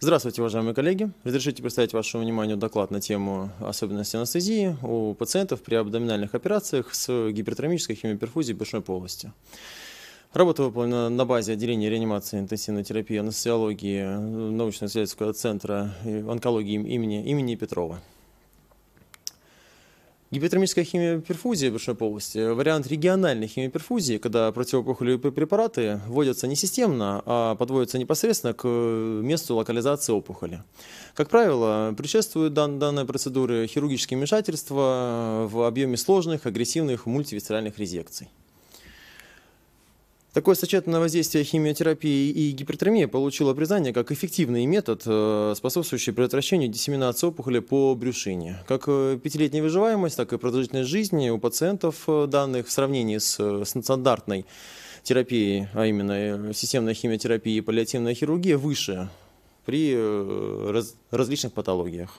Здравствуйте, уважаемые коллеги. Разрешите представить вашему вниманию доклад на тему особенности анестезии у пациентов при абдоминальных операциях с гипертромической химиоперфузией брюшной полости. Работа выполнена на базе отделения реанимации интенсивной терапии анестезиологии научно-исследовательского центра онкологии имени, имени Петрова. Гипертермическая химиоперфузия брюшной полости – вариант региональной химиоперфузии, когда противоопухолевые препараты вводятся не системно, а подводятся непосредственно к месту локализации опухоли. Как правило, предшествуют дан данной процедуре хирургические вмешательства в объеме сложных, агрессивных мультивисцеральных резекций. Такое сочетанное воздействие химиотерапии и гипертермии получило признание как эффективный метод, э, способствующий предотвращению диссеминации опухоли по брюшине. Как э, пятилетняя выживаемость, так и продолжительность жизни у пациентов э, данных в сравнении с стандартной терапией, а именно системной химиотерапией и паллиативной хирургией, выше при различных патологиях.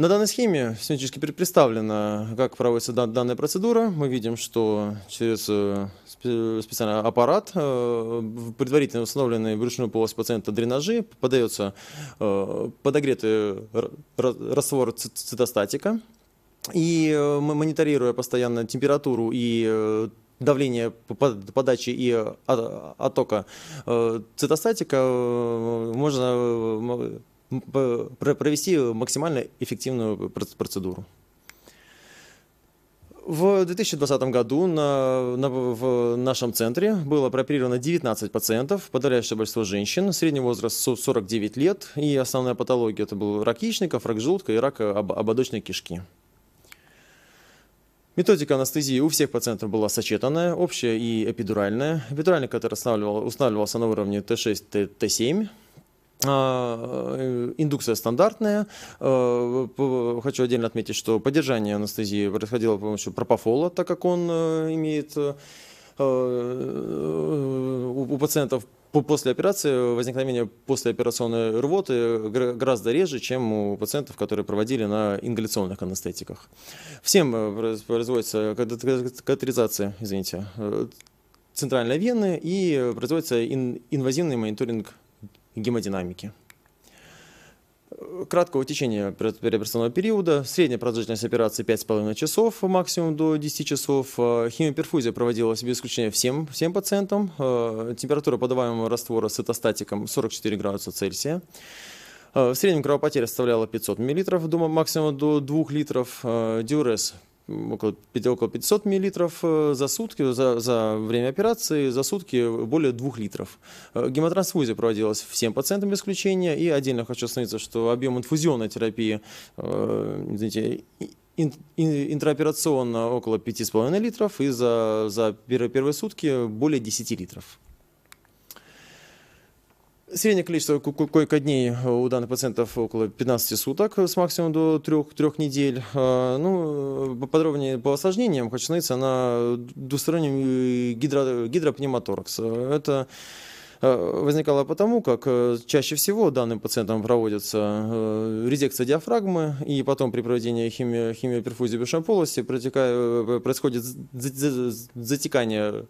На данной схеме синтетически представлено, как проводится данная процедура. Мы видим, что через э, специальный аппарат, э, предварительно установленный вручную полость пациента дренажи, подается э, подогретый раствор цитостатика. И мониторируя постоянно температуру и давление подачи и оттока цитостатика, можно провести максимально эффективную процедуру. В 2020 году на, на, в нашем центре было прооперировано 19 пациентов, подавляющее большинство женщин, средний возраст 49 лет, и основная патология это был рак яичников, рак желудка и рак э, ободочной кишки. Методика анестезии у всех пациентов была сочетанная, общая и эпидуральная. Эпидуральный катетер устанавливался на уровне Т6-Т7, а, э, индукция стандартная. Э, хочу отдельно отметить, что поддержание анестезии происходило с помощью пропофола, так как он э, имеет у пациентов после операции возникновение послеоперационной рвоты гораздо реже, чем у пациентов, которые проводили на ингаляционных анестетиках. Всем производится катетеризация, извините, центральной вены и производится инвазивный мониторинг гемодинамики. Краткого течения переоперационного периода, средняя продолжительность операции 5,5 часов, максимум до 10 часов. Э, химиоперфузия проводилась без исключения всем, всем пациентам. Э, температура подаваемого раствора с цитостатиком 44 градуса Цельсия. Э, в среднем кровопотеря составляла 500 мл, до максимум до 2 литров. Диурез около, около 500 мл э, за сутки, за, за время операции, за сутки более 2 литров. Э, Гемотрансфузия проводилась всем пациентам без исключения. И отдельно хочу остановиться, что объем инфузионной терапии, э, извините, интраоперационно около 5,5 литров и за, за первые сутки более 10 литров. Среднее количество койко дней э, у данных пациентов около 15 суток э, с максимум до 3, 3 недель. Э, ну, подробнее по осложнениям хочу остановиться на двустороннем гидро, гидропневмоторакс. Это возникало потому, как чаще всего данным пациентам проводится резекция диафрагмы, и потом при проведении химио химиоперфузии брюшной полости происходит затекание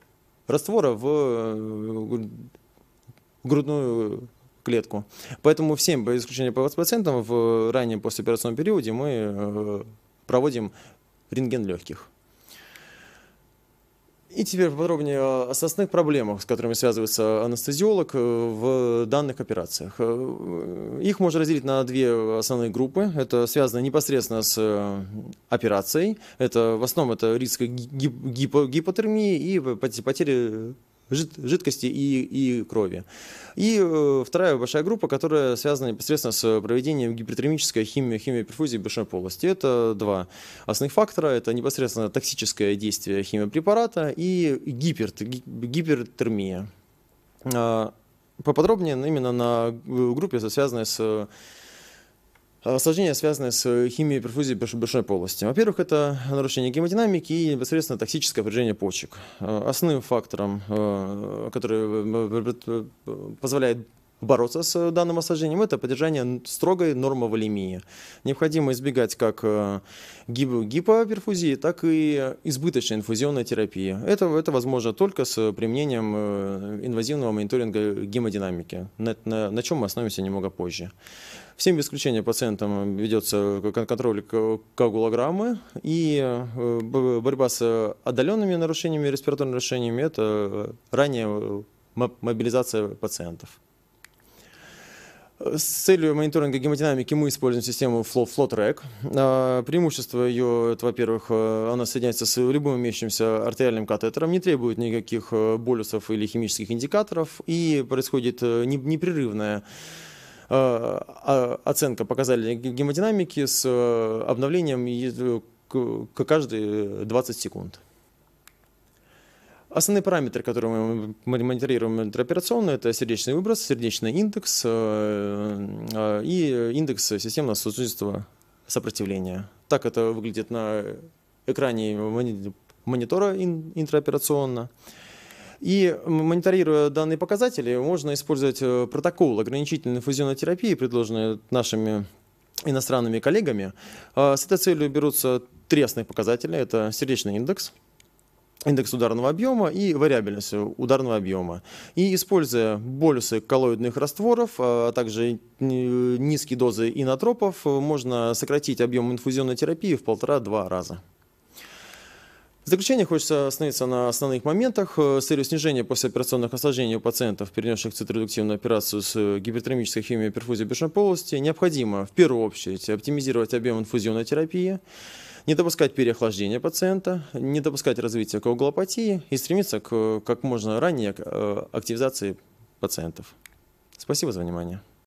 раствора в грудную клетку. Поэтому всем, без исключения пациентам, в э, раннем послеоперационном периоде мы э, проводим рентген легких. И теперь подробнее о основных проблемах, с которыми связывается анестезиолог э, в данных операциях. Их можно разделить на две основные группы. Это связано непосредственно с операцией. Это, в основном это риск гип гипотермии и потери жидкости и, и крови. И э, вторая большая группа, которая связана непосредственно с проведением гипертермической химии, химии перфузии брюшной полости. Это два основных фактора. Это непосредственно токсическое действие химиопрепарата и гипер, гипертермия. А, поподробнее именно на э, группе, связанной с Э, осложнения, связанные с э, химией перфузии большой полости. Во-первых, это нарушение гемодинамики и непосредственно токсическое определение почек. Э, основным фактором, который позволяет бороться с данным осложнением, это поддержание строгой нормы волемии. Необходимо избегать как гип- гипоперфузии, так и избыточной инфузионной терапии. Это, это возможно только с применением инвазивного мониторинга гемодинамики, на, на, на чем мы остановимся немного позже. Всем без исключения пациентам ведется контроль коагулограммы и э, борьба с отдаленными нарушениями, респираторными нарушениями – это э, ранняя э, мобилизация пациентов. С целью мониторинга гемодинамики мы используем систему FlowTrack. А, преимущество ее, это, во-первых, она соединяется с любым имеющимся артериальным катетером, не требует никаких болюсов или химических индикаторов, и происходит непрерывная Э, а, оценка показателей гемодинамики с э, обновлением э, к каждые 20 секунд. Основные параметры, которые мы мониторируем интероперационно, это сердечный выброс, сердечный индекс и индекс системного сосудистого сопротивления. Так это выглядит на экране монитора интраоперационно. И мониторируя данные показатели, можно использовать э, протокол ограничительной инфузионной терапии, предложенный нашими иностранными коллегами. А, с этой целью берутся три основных показателя. Это сердечный индекс, индекс ударного объема и вариабельность ударного объема. И используя болюсы коллоидных растворов, а, а также э, низкие дозы инотропов, э, можно сократить объем инфузионной терапии в полтора-два раза. В заключение хочется остановиться на основных моментах. Э, с целью снижения послеоперационных осложнений у пациентов, перенесших циторедуктивную операцию с э, гипертонической химиоперфузией брюшной полости, необходимо в первую очередь оптимизировать объем инфузионной терапии, не допускать переохлаждения пациента, не допускать развития коагулопатии и стремиться к э, как можно ранее активизации пациентов. Спасибо за внимание.